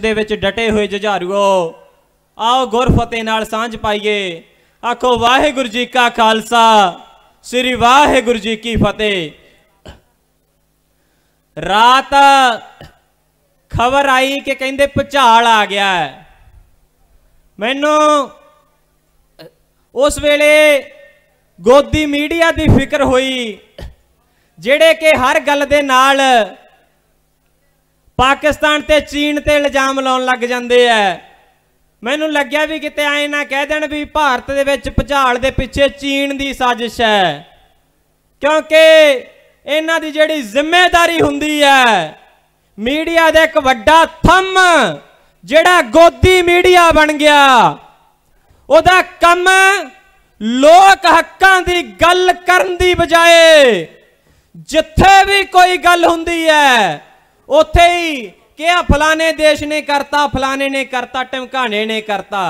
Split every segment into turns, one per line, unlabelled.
ਦੇ ਵਿੱਚ ਡਟੇ ਹੋਏ ਜੁਝਾਰੂਓ ਆਓ ਗੁਰਫਤੇ ਨਾਲ ਸਾਂਝ ਪਾਈਏ ਆਖੋ ਵਾਹਿਗੁਰੂ ਜੀ ਕਾ ਖਾਲਸਾ ਸ੍ਰੀ ਵਾਹਿਗੁਰੂ ਜੀ ਕੀ ਫਤਿਹ ਰਾਤ ਖਬਰ ਆਈ ਕਿ ਕਹਿੰਦੇ ਭੁਚਾਲ ਆ ਗਿਆ ਮੈਨੂੰ ਉਸ ਵੇਲੇ ਗੋਦੀ ਮੀਡੀਆ ਦੀ ਫਿਕਰ ਹੋਈ ਜਿਹੜੇ ਕਿ ਹਰ ਗੱਲ ਦੇ ਨਾਲ ਪਾਕਿਸਤਾਨ ਤੇ ਚੀਨ ਤੇ ਇਲਜ਼ਾਮ ਲਾਉਣ ਲੱਗ ਜਾਂਦੇ ਐ ਮੈਨੂੰ ਲੱਗਿਆ ਵੀ ਕਿਤੇ ਐ ਨਾ ਕਹਿ ਦੇਣ ਵੀ ਭਾਰਤ ਦੇ ਵਿੱਚ ਭਝਾਲ ਦੇ ਪਿੱਛੇ ਚੀਨ ਦੀ ਸਾਜ਼ਿਸ਼ ਐ ਕਿਉਂਕਿ ਇਹਨਾਂ ਦੀ ਜਿਹੜੀ ਜ਼ਿੰਮੇਵਾਰੀ ਹੁੰਦੀ ਐ ਮੀਡੀਆ ਦਾ ਇੱਕ ਵੱਡਾ ਥੰਮ ਜਿਹੜਾ ਗੋਦੀ ਮੀਡੀਆ ਬਣ ਗਿਆ ਉਹਦਾ ਕੰਮ ਲੋਕ ਹੱਕਾਂ ਦੀ ਗੱਲ ਕਰਨ ਦੀ ਬਜਾਏ ਜਿੱਥੇ ਵੀ ਕੋਈ ਗੱਲ ਹੁੰਦੀ ਐ ਉੱਥੇ ਹੀ ਕਿ ਆ ਫਲਾਣੇ ਦੇਸ਼ ਨੇ ਕਰਤਾ ਫਲਾਣੇ ਨੇ ਕਰਤਾ ਟਮਕਾਣੇ ਨੇ ਕਰਤਾ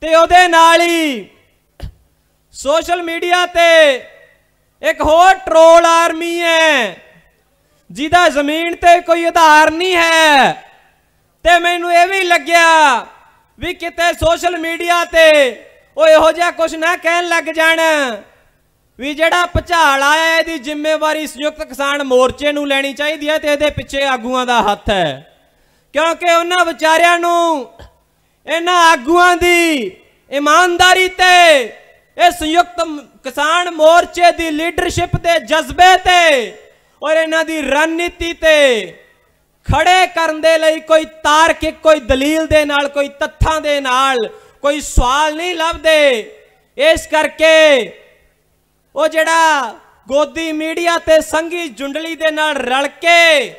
ਤੇ ਉਹਦੇ ਨਾਲ ਹੀ ਸੋਸ਼ਲ ਮੀਡੀਆ ਤੇ ਇੱਕ ਹੋਰ ਟ੍ਰੋਲ ਆਰਮੀ ਹੈ ਜਿਹਦਾ ਜ਼ਮੀਨ ਤੇ ਕੋਈ ਆਧਾਰ ਨਹੀਂ ਹੈ ਤੇ ਮੈਨੂੰ ਇਹ ਵੀ ਲੱਗਿਆ ਵੀ ਕਿਤੇ ਸੋਸ਼ਲ ਮੀਡੀਆ ਤੇ ਉਹ ਇਹੋ ਜਿਹਾ ਕੁਝ ਨਾ ਕਹਿਣ ਲੱਗ ਜਾਣ ਵੀ ਜਿਹੜਾ ਭਚਾਲ ਆਇਆ ਇਹਦੀ ਜ਼ਿੰਮੇਵਾਰੀ ਸੰਯੁਕਤ ਕਿਸਾਨ ਮੋਰਚੇ ਨੂੰ ਲੈਣੀ ਚਾਹੀਦੀ ਹੈ ਤੇ ਇਹਦੇ ਪਿੱਛੇ ਆਗੂਆਂ ਦਾ ਹੱਥ ਹੈ ਕਿਉਂਕਿ ਉਹਨਾਂ ਵਿਚਾਰਿਆਂ ਨੂੰ ਇਹਨਾਂ ਆਗੂਆਂ ਦੀ ਇਮਾਨਦਾਰੀ ਤੇ ਇਹ ਸੰਯੁਕਤ ਕਿਸਾਨ ਮੋਰਚੇ ਦੀ ਲੀਡਰਸ਼ਿਪ ਤੇ ਜਜ਼ਬੇ ਤੇ ਔਰ ਇਹਨਾਂ ਦੀ ਰਣਨੀਤੀ ਤੇ ਖੜੇ ਕਰਨ ਦੇ ਲਈ ਕੋਈ ਤਾਰਕਿਕ ਕੋਈ ਦਲੀਲ ਦੇ ਨਾਲ ਕੋਈ ਤੱਥਾਂ ਦੇ ਨਾਲ ਕੋਈ ਸਵਾਲ ਨਹੀਂ ਲੱਭਦੇ ਇਸ ਕਰਕੇ ਉਹ ਜਿਹੜਾ ਗੋਦੀ ਮੀਡੀਆ ਤੇ ਸੰਗੀ ਜੁੰਡਲੀ ਦੇ ਨਾਲ ਰਲ ਕੇ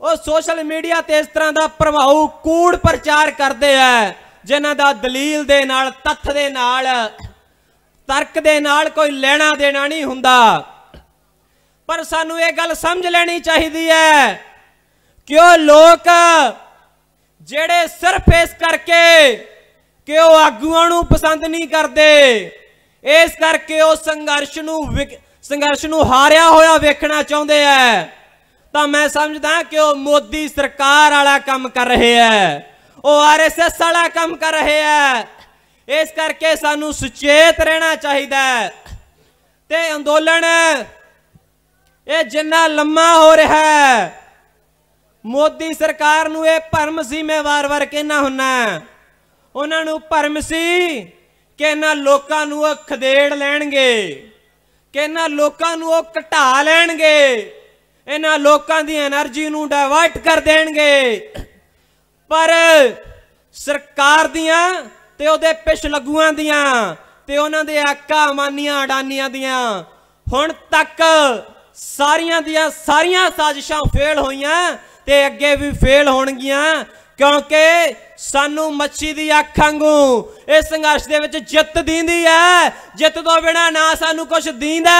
ਉਹ ਸੋਸ਼ਲ ਮੀਡੀਆ ਤੇ ਇਸ ਤਰ੍ਹਾਂ ਦਾ ਪ੍ਰਭਾਉ ਕੂੜ ਪ੍ਰਚਾਰ ਕਰਦੇ ਆ ਜਿਨ੍ਹਾਂ ਦਾ ਦਲੀਲ ਦੇ ਨਾਲ ਤੱਥ ਦੇ ਨਾਲ ਤਰਕ ਦੇ ਨਾਲ ਕੋਈ ਲੈਣਾ ਦੇਣਾ ਨਹੀਂ ਹੁੰਦਾ ਪਰ ਸਾਨੂੰ ਇਹ ਗੱਲ ਸਮਝ ਲੈਣੀ ਚਾਹੀਦੀ ਹੈ ਕਿ ਉਹ ਲੋਕ ਜਿਹੜੇ ਸਿਰਫ ਇਸ ਕਰਕੇ ਕਿ ਉਹ ਆਗੂਆਂ ਨੂੰ ਪਸੰਦ ਨਹੀਂ ਕਰਦੇ ਇਸ ਕਰਕੇ ਉਹ ਸੰਘਰਸ਼ ਨੂੰ ਸੰਘਰਸ਼ ਨੂੰ ਹਾਰਿਆ ਹੋਇਆ ਵੇਖਣਾ ਚਾਹੁੰਦੇ ਐ ਤਾਂ ਮੈਂ ਸਮਝਦਾ ਕਿ ਉਹ ਮੋਦੀ ਸਰਕਾਰ ਵਾਲਾ ਕੰਮ ਕਰ ਰਹੇ ਐ ਉਹ ਆਰਐਸਐਸ ਵਾਲਾ ਕੰਮ ਕਰ ਰਹੇ ਐ ਇਸ ਕਰਕੇ ਸਾਨੂੰ ਸੁਚੇਤ ਰਹਿਣਾ ਚਾਹੀਦਾ ਤੇ ਅੰਦੋਲਨ ਇਹ ਜਿੰਨਾ ਲੰਮਾ ਹੋ ਰਿਹਾ ਹੈ ਮੋਦੀ ਸਰਕਾਰ ਨੂੰ ਇਹ ਭਰਮ ਸੀ ਮੈਂ ਵਾਰ-ਵਾਰ ਕਹਿਣਾ ਹੁੰਨਾ ਉਹਨਾਂ ਨੂੰ ਭਰਮ ਸੀ ਕਿ ਇਹਨਾਂ ਲੋਕਾਂ ਨੂੰ ਉਹ ਖਦੇੜ ਲੈਣਗੇ ਕਿ ਇਹਨਾਂ ਲੋਕਾਂ ਨੂੰ ਉਹ ਘਟਾ ਲੈਣਗੇ ਇਹਨਾਂ ਲੋਕਾਂ ਦੀ એનર્ਜੀ ਨੂੰ ਡਾਇਵਰਟ ਕਰ ਦੇਣਗੇ ਪਰ ਸਰਕਾਰ ਦੀਆਂ ਤੇ ਉਹਦੇ ਪਿਛ ਲੱਗੂਆਂ ਦੀਆਂ ਤੇ ਉਹਨਾਂ ਦੇ ਆਕਾ ਮਾਨੀਆਂ ਅਡਾਨੀਆਂ ਦੀਆਂ ਹੁਣ ਤੱਕ ਸਾਰੀਆਂ ਦੀਆਂ ਸਾਰੀਆਂ ਸਾਜ਼ਿਸ਼ਾਂ ਫੇਲ ਹੋਈਆਂ ਤੇ ਅੱਗੇ ਵੀ ਫੇਲ ਹੋਣਗੀਆਂ ਕਿਉਂਕਿ ਸਾਨੂੰ ਮੱਛੀ ਦੀ ਅੱਖ ਵਾਂਗੂ ਇਹ ਸੰਘਰਸ਼ ਦੇ ਵਿੱਚ ਜਿੱਤ ਦੀਂਦੀ ਹੈ ਜਿੱਤ ਤੋਂ ਬਿਨਾ ਨਾ ਸਾਨੂੰ ਕੁਝ ਦੀਂਦਾ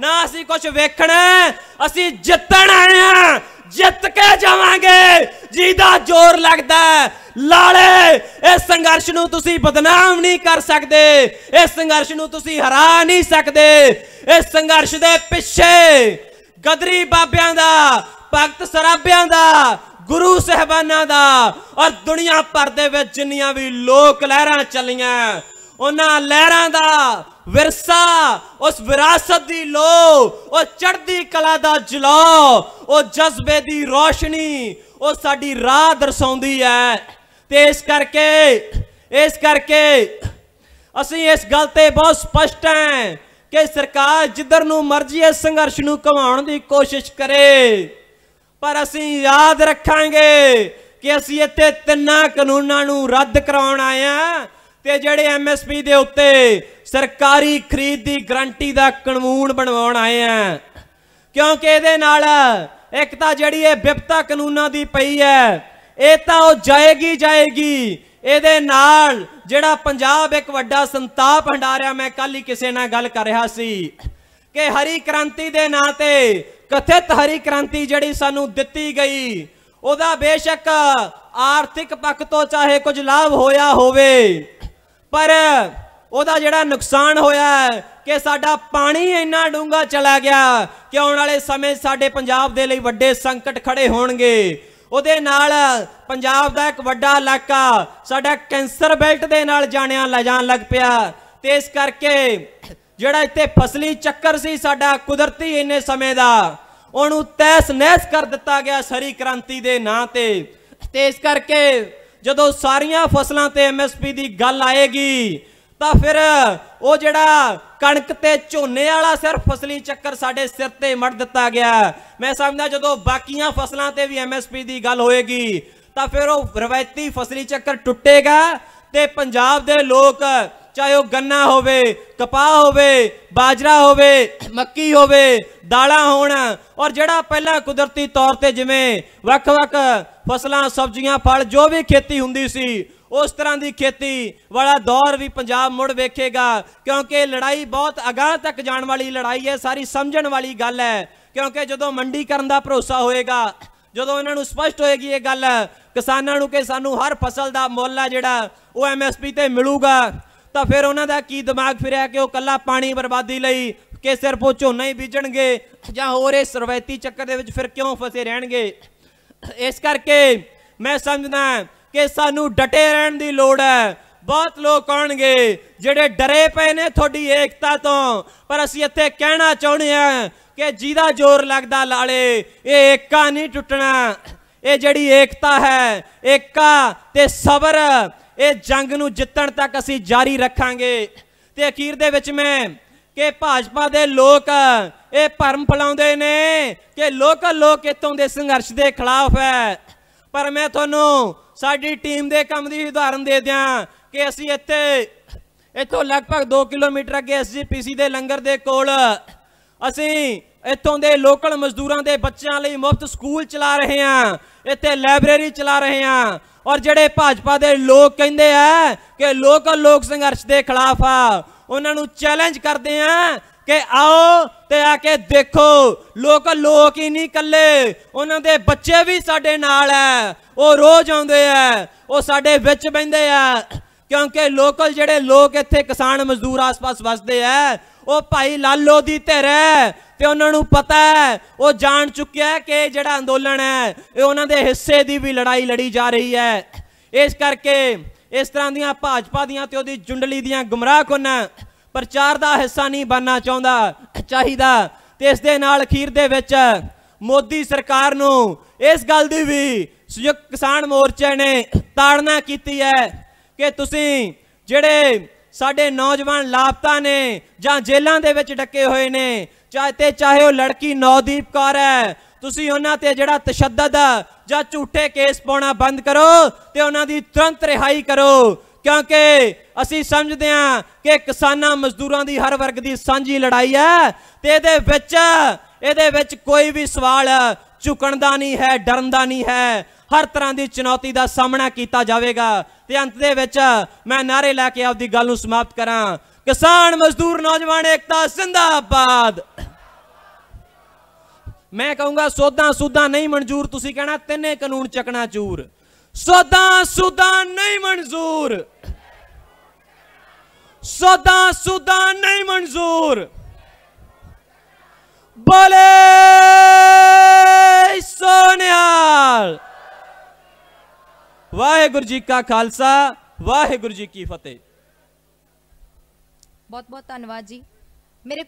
ਨਾ ਅਸੀਂ ਕੁਝ ਵੇਖਣਾ ਅਸੀਂ ਜਿੱਤਣ ਆਏ ਆ ਜਿੱਤ ਕੇ ਜਾਵਾਂਗੇ ਜਿਹਦਾ ਜ਼ੋਰ ਲੱਗਦਾ ਲਾਲੇ ਇਸ ਸੰਘਰਸ਼ ਨੂੰ ਤੁਸੀਂ ਬਦਨਾਮ ਨਹੀਂ ਕਰ ਸਕਦੇ ਇਸ ਸੰਘਰਸ਼ ਨੂੰ ਤੁਸੀਂ ਹਰਾ ਨਹੀਂ ਸਕਦੇ ਇਸ ਸੰਘਰਸ਼ ਦੇ ਪਿੱਛੇ ਗਦਰੀ ਬਾਬਿਆਂ ਦਾ ਭਗਤ ਸਰਾਬਿਆਂ ਦਾ ਗੁਰੂ ਸਹਿਬਾਨਾਂ ਦਾ ਔਰ ਦੁਨੀਆ ਭਰ ਦੇ ਵਿੱਚ ਜਿੰਨੀਆਂ ਵੀ ਲੋਕ ਲਹਿਰਾਂ ਚੱਲੀਆਂ ਉਹਨਾਂ ਲਹਿਰਾਂ ਦਾ ਵਿਰਸਾ ਉਸ ਵਿਰਾਸਤ ਦੀ ਲੋ ਉਹ ਚੜ੍ਹਦੀ ਕਲਾ ਦਾ ਜਲਾ ਉਹ ਜਜ਼ਬੇ ਦੀ ਰੋਸ਼ਨੀ ਉਹ ਸਾਡੀ ਰਾਹ ਦਰਸਾਉਂਦੀ ਹੈ ਤੇ ਇਸ ਕਰਕੇ ਇਸ ਕਰਕੇ ਅਸੀਂ ਇਸ ਗੱਲ ਤੇ ਬਹੁਤ ਸਪਸ਼ਟ ਹਾਂ ਕਿ ਸਰਕਾਰ ਜਿੱਧਰ ਨੂੰ ਮਰਜ਼ੀ ਇਸ ਸੰਘਰਸ਼ ਨੂੰ ਘਵਾਉਣ ਦੀ ਕੋਸ਼ਿਸ਼ ਕਰੇ ਪਰ ਅਸੀਂ ਯਾਦ ਰੱਖਾਂਗੇ ਕਿ ਅਸੀਂ ਇੱਥੇ ਤਿੰਨਾਂ ਕਾਨੂੰਨਾਂ ਨੂੰ ਰੱਦ ਕਰਾਉਣ ਆਏ ਆ ਤੇ ਜਿਹੜੇ ਐਮਐਸਪੀ ਦੇ ਉੱਤੇ ਸਰਕਾਰੀ ਖਰੀਦ ਦੀ ਗਰੰਟੀ ਦਾ ਕਾਨੂੰਨ ਬਣਵਾਉਣ ਆਏ ਆ ਕਿਉਂਕਿ ਇਹਦੇ ਨਾਲ ਇੱਕ ਤਾਂ ਜਿਹੜੀ ਇਹ ਵਿਪਤਾ ਕਾਨੂੰਨਾਂ ਦੀ ਪਈ ਹੈ ਇਹ ਤਾਂ ਉਹ ਜਾਏਗੀ ਜਾਏਗੀ ਇਹਦੇ ਨਾਲ ਜਿਹੜਾ ਪੰਜਾਬ ਇੱਕ ਵੱਡਾ ਸੰਤਾਪ ਹੰਡਾਰਿਆ ਮੈਂ ਕੱਲ ਹੀ ਕਿਸੇ ਨਾਲ ਗੱਲ ਕਰ ਰਿਹਾ ਸੀ ਕਿ ਹਰੀ ਕ੍ਰਾਂਤੀ ਦੇ ਨਾਂ ਤੇ ਕਥਿਤ ਹਰੀ ਕ੍ਰਾਂਤੀ ਜਿਹੜੀ ਸਾਨੂੰ ਦਿੱਤੀ ਗਈ ਉਹਦਾ ਬੇਸ਼ੱਕ ਆਰਥਿਕ ਪੱਖ ਤੋਂ ਚਾਹੇ ਕੁਝ ਲਾਭ ਹੋਇਆ ਹੋਵੇ ਪਰ ਉਹਦਾ ਜਿਹੜਾ ਨੁਕਸਾਨ ਹੋਇਆ ਕਿ ਸਾਡਾ ਪਾਣੀ ਇੰਨਾ ਡੂੰਗਾ ਚਲਾ ਗਿਆ ਕਿ ਆਉਣ ਵਾਲੇ ਸਮੇਂ ਸਾਡੇ ਪੰਜਾਬ ਦੇ ਲਈ ਵੱਡੇ ਸੰਕਟ ਖੜੇ ਹੋਣਗੇ ਉਹਦੇ ਨਾਲ ਪੰਜਾਬ ਦਾ ਇੱਕ ਵੱਡਾ ਇਲਾਕਾ ਸਾਡਾ ਕੈਂਸਰ ਬੈਲਟ ਦੇ ਨਾਲ ਜਾਣਿਆ ਜਾਣ ਲੱਗ ਪਿਆ ਤੇ ਇਸ ਕਰਕੇ ਜਿਹੜਾ ਇੱਥੇ ਫਸਲੀ ਚੱਕਰ ਸੀ ਸਾਡਾ ਕੁਦਰਤੀ ਇੰਨੇ ਸਮੇਂ ਦਾ ਉਹਨੂੰ ਤੈਸ ਨਹਿਸ ਕਰ ਦਿੱਤਾ ਗਿਆ ਸਰੀ ਕ੍ਰਾਂਤੀ ਦੇ ਨਾਂ ਤੇ ਤੇ ਇਸ ਕਰਕੇ ਜਦੋਂ ਸਾਰੀਆਂ ਫਸਲਾਂ ਤੇ ਐਮਐਸਪੀ ਦੀ ਗੱਲ ਆਏਗੀ ਤਾਂ ਫਿਰ ਉਹ ਜਿਹੜਾ ਕਣਕ ਤੇ ਝੋਨੇ ਵਾਲਾ ਸਿਰਫ ਫਸਲੀ ਚੱਕਰ ਸਾਡੇ ਸਿਰ ਤੇ ਮੜ ਦਿੱਤਾ ਗਿਆ ਮੈਂ ਸਮਝਦਾ ਜਦੋਂ ਬਾਕੀਆਂ ਫਸਲਾਂ ਤੇ ਵੀ ਐਮਐਸਪੀ ਦੀ ਗੱਲ ਹੋਏਗੀ ਤਾਂ ਫਿਰ ਉਹ ਰਵਾਇਤੀ ਫਸਲੀ ਚੱਕਰ ਟੁੱਟੇਗਾ ਤੇ ਪੰਜਾਬ ਦੇ ਲੋਕ ਚਾਹੇ ਉਹ ਗੰਨਾ ਹੋਵੇ ਕਪਾਹ ਹੋਵੇ ਬਾਜਰਾ ਹੋਵੇ ਮੱਕੀ ਹੋਵੇ ਦਾਲਾਂ ਹੋਣ ਔਰ ਜਿਹੜਾ ਪਹਿਲਾਂ ਕੁਦਰਤੀ ਤੌਰ ਤੇ ਜਿਵੇਂ ਵੱਖ-ਵੱਖ ਫਸਲਾਂ ਸਬਜ਼ੀਆਂ ਫਲ ਜੋ ਵੀ ਖੇਤੀ ਹੁੰਦੀ ਸੀ ਉਸ ਤਰ੍ਹਾਂ ਦੀ ਖੇਤੀ ਵਾਲਾ ਦੌਰ ਵੀ ਪੰਜਾਬ ਮੁੜ ਵੇਖੇਗਾ ਕਿਉਂਕਿ ਲੜਾਈ ਬਹੁਤ ਅਗਾਹ ਤੱਕ ਜਾਣ ਵਾਲੀ ਲੜਾਈ ਹੈ ਸਾਰੀ ਸਮਝਣ ਵਾਲੀ ਗੱਲ ਹੈ ਕਿਉਂਕਿ ਜਦੋਂ ਮੰਡੀ ਕਰਨ ਦਾ ਭਰੋਸਾ ਹੋਏਗਾ ਜਦੋਂ ਇਹਨਾਂ ਨੂੰ ਸਪਸ਼ਟ ਹੋਏਗੀ ਇਹ ਗੱਲ ਕਿਸਾਨਾਂ ਨੂੰ ਕਿ ਸਾਨੂੰ ਹਰ ਫਸਲ ਦਾ ਮੁੱਲ ਆ ਜਿਹੜਾ ਉਹ ਐਮਐਸਪੀ ਤੇ ਮਿਲੂਗਾ ਤਾਂ ਫਿਰ ਉਹਨਾਂ ਦਾ ਕੀ ਦਿਮਾਗ ਫਿਰਿਆ ਕਿ ਉਹ ਕੱਲਾ ਪਾਣੀ ਬਰਬਾਦੀ ਲਈ ਕਿ ਸਿਰਫ ਉਹ ਝੋਨਾ ਹੀ ਬੀਜਣਗੇ ਜਾਂ ਹੋਰ ਇਸ ਰਵਾਇਤੀ ਚੱਕਰ ਦੇ ਵਿੱਚ ਫਿਰ ਕਿਉਂ ਫਸੇ ਰਹਿਣਗੇ ਇਸ ਕਰਕੇ ਮੈਂ ਸਮਝਦਾ ਕਿ ਸਾਨੂੰ ਡਟੇ ਰਹਿਣ ਦੀ ਲੋੜ ਹੈ ਬਹੁਤ ਲੋਕ ਕਹਣਗੇ ਜਿਹੜੇ ਡਰੇ ਪਏ ਨੇ ਤੁਹਾਡੀ ਏਕਤਾ ਤੋਂ ਪਰ ਅਸੀਂ ਇੱਥੇ ਕਹਿਣਾ ਚਾਹੁੰਦੇ ਹਾਂ ਕਿ ਜਿਹਦਾ ਜ਼ੋਰ ਲੱਗਦਾ ਲਾਲੇ ਇਹ ਏਕਾ ਨਹੀਂ ਟੁੱਟਣਾ ਇਹ ਜਿਹੜੀ ਏਕਤਾ ਹੈ ਏਕਾ ਤੇ ਸਬਰ ਇਹ ਜੰਗ ਨੂੰ ਜਿੱਤਣ ਤੱਕ ਅਸੀਂ ਜਾਰੀ ਰੱਖਾਂਗੇ ਤੇ ਅਖੀਰ ਦੇ ਵਿੱਚ ਮੈਂ ਕਿ ਭਾਜਪਾ ਦੇ ਲੋਕ ਇਹ ਭਰਮ ਫਲਾਉਂਦੇ ਨੇ ਕਿ ਲੋਕਲ ਲੋਕ ਇਤੋਂ ਦੇ ਸੰਘਰਸ਼ ਦੇ ਖਿਲਾਫ ਹੈ ਪਰ ਮੈਂ ਤੁਹਾਨੂੰ ਸਾਡੀ ਟੀਮ ਦੇ ਕੰਮ ਦੀ ਉਦਾਹਰਨ ਦੇ ਦਿਆਂ ਕਿ ਅਸੀਂ ਇੱਥੇ ਇੱਥੋਂ ਲਗਭਗ 2 ਕਿਲੋਮੀਟਰ ਅੱਗੇ ਐਸਜੀਪੀਸੀ ਦੇ ਲੰਗਰ ਦੇ ਕੋਲ ਅਸੀਂ ਇੱਥੋਂ ਦੇ ਲੋਕਲ ਮਜ਼ਦੂਰਾਂ ਦੇ ਬੱਚਿਆਂ ਲਈ ਮੁਫਤ ਸਕੂਲ ਚਲਾ ਰਹੇ ਹਾਂ ਇੱਥੇ ਲਾਇਬ੍ਰੇਰੀ ਚਲਾ ਰਹੇ ਹਾਂ ਔਰ ਜਿਹੜੇ ਭਾਜਪਾ ਦੇ ਲੋਕ ਕਹਿੰਦੇ ਆ ਕਿ ਲੋਕਲ ਲੋਕ ਸੰਘਰਸ਼ ਦੇ ਖਿਲਾਫ ਆ ਉਹਨਾਂ ਨੂੰ ਚੈਲੰਜ ਕਰਦੇ ਆ ਕਿ ਆਓ ਤੇ ਆ ਕੇ ਦੇਖੋ ਲੋਕ ਲੋਕ ਹੀ ਨਹੀਂ ਕੱਲੇ ਉਹਨਾਂ ਦੇ ਬੱਚੇ ਵੀ ਸਾਡੇ ਨਾਲ ਆ ਉਹ ਰੋਜ਼ ਆਉਂਦੇ ਆ ਉਹ ਸਾਡੇ ਵਿੱਚ ਬੈੰਦੇ ਆ ਕਿਉਂਕਿ ਲੋਕਲ ਜਿਹੜੇ ਲੋਕ ਇੱਥੇ ਕਿਸਾਨ ਮਜ਼ਦੂਰ ਆਸ-ਪਾਸ ਵਸਦੇ ਐ ਉਹ ਭਾਈ ਲਾਲੋ ਦੀ ਧਿਰ ਐ ਤੇ ਉਹਨਾਂ ਨੂੰ ਪਤਾ ਹੈ ਉਹ ਜਾਣ ਚੁੱਕਿਆ ਹੈ ਕਿ ਜਿਹੜਾ ਅੰਦੋਲਨ ਹੈ ਇਹ ਉਹਨਾਂ ਦੇ ਹਿੱਸੇ ਦੀ ਵੀ ਲੜਾਈ ਲੜੀ ਜਾ ਰਹੀ ਹੈ ਇਸ ਕਰਕੇ ਇਸ ਤਰ੍ਹਾਂ ਦੀਆਂ ਭਾਜਪਾ ਦੀਆਂ ਤੇ ਉਹਦੀ ਜੁੰਡਲੀ ਦੀਆਂ ਗੁੰਮਰਾਹ ਕੋਨਾ ਪ੍ਰਚਾਰ ਦਾ ਹਿੱਸਾ ਨਹੀਂ ਬਣਨਾ ਚਾਹੁੰਦਾ ਚਾਹੀਦਾ ਤੇ ਇਸ ਦੇ ਨਾਲ ਅਖੀਰ ਦੇ ਵਿੱਚ ਮੋਦੀ ਸਰਕਾਰ ਨੂੰ ਇਸ ਗੱਲ ਦੀ ਵੀ ਸੰਯੁਕਤ ਕਿਸਾਨ ਮੋਰਚੇ ਨੇ ਤਾੜਨਾ ਕੀਤੀ ਹੈ ਕਿ ਤੁਸੀਂ ਜਿਹੜੇ ਸਾਡੇ ਨੌਜਵਾਨ ਲਾਪਤਾ ਨੇ ਜਾਂ ਜੇਲ੍ਹਾਂ ਦੇ ਵਿੱਚ ਡੱਕੇ ਹੋਏ ਨੇ ਚਾਹੇ ਤੇ ਚਾਹੇ ਉਹ ਲੜਕੀ ਨੌਦੀਪ ਕੌਰ ਹੈ ਤੁਸੀਂ ਉਹਨਾਂ ਤੇ ਜਿਹੜਾ ਤਸ਼ੱਦਦ ਜਾਂ ਝੂਠੇ ਕੇਸ ਪਾਉਣਾ ਬੰਦ ਕਰੋ ਤੇ ਉਹਨਾਂ ਦੀ ਤੁਰੰਤ ਰਿਹਾਈ ਕਰੋ ਕਿਉਂਕਿ ਅਸੀਂ ਸਮਝਦੇ ਹਾਂ ਕਿ ਕਿਸਾਨਾਂ ਮਜ਼ਦੂਰਾਂ ਦੀ ਹਰ ਵਰਗ ਦੀ ਸਾਂਝੀ ਲੜਾਈ ਹੈ ਤੇ ਇਹਦੇ ਵਿੱਚ ਇਹਦੇ ਵਿੱਚ ਕੋਈ ਵੀ ਸਵਾਲ ਝੁਕਣ ਦਾ ਨਹੀਂ ਹੈ ਡਰਨ ਦਾ ਨਹੀਂ ਹੈ ਹਰ ਤਰ੍ਹਾਂ ਦੀ ਚੁਣੌਤੀ ਦਾ ਸਾਹਮਣਾ ਕੀਤਾ ਜਾਵੇਗਾ ਤੇ ਅੰਤ ਦੇ ਵਿੱਚ ਮੈਂ ਨਾਰੇ ਲੈ ਕੇ ਆਪਦੀ ਗੱਲ ਨੂੰ ਸਮਾਪਤ ਕਰਾਂ ਕਿਸਾਨ ਮਜ਼ਦੂਰ ਨੌਜਵਾਨ ਇਕਤਾ ਜ਼ਿੰਦਾਬਾਦ ਮੈਂ ਕਹੂੰਗਾ ਸੋਧਾਂ ਸੁਧਾਂ ਨਹੀਂ ਮਨਜ਼ੂਰ ਤੁਸੀਂ ਕਹਿਣਾ ਤਿੰਨੇ ਕਾਨੂੰਨ ਚੱਕਣਾ ਚੂਰ ਸੋਧਾਂ ਸੁਧਾਂ ਨਹੀਂ ਮਨਜ਼ੂਰ ਸੋਧਾਂ ਸੁਧਾਂ ਨਹੀਂ ਮਨਜ਼ੂਰ ਬੋਲੇ ਵਾਹਿਗੁਰੂ ਜੀ ਕਾ ਖਾਲਸਾ ਵਾਹਿਗੁਰੂ ਜੀ ਕੀ ਫਤਿਹ ਬਹੁਤ ਬਹੁਤ ਧੰਨਵਾਦ ਜੀ ਮੇਰੇ